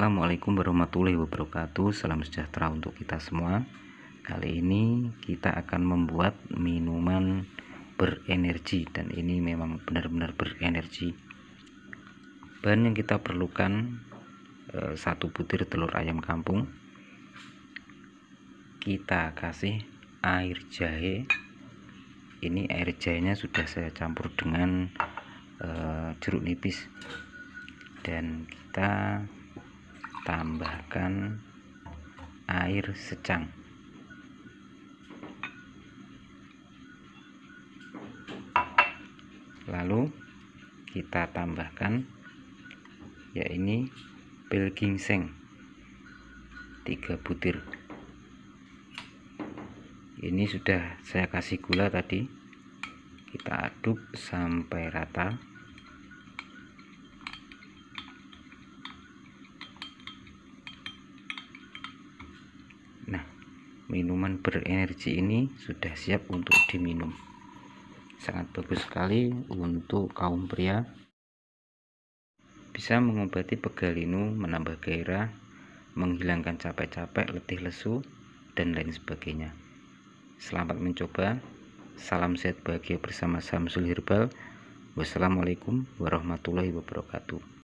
Assalamualaikum warahmatullahi wabarakatuh Salam sejahtera untuk kita semua Kali ini kita akan membuat minuman berenergi Dan ini memang benar-benar berenergi Bahan yang kita perlukan eh, Satu butir telur ayam kampung Kita kasih air jahe Ini air jahenya sudah saya campur dengan eh, jeruk nipis dan kita tambahkan air secang lalu kita tambahkan ya ini pil ginseng 3 butir ini sudah saya kasih gula tadi kita aduk sampai rata minuman berenergi ini sudah siap untuk diminum sangat bagus sekali untuk kaum pria bisa mengobati pegalinu menambah gairah menghilangkan capek-capek letih lesu dan lain sebagainya selamat mencoba salam sehat bahagia bersama Samsul Herbal wassalamualaikum warahmatullahi wabarakatuh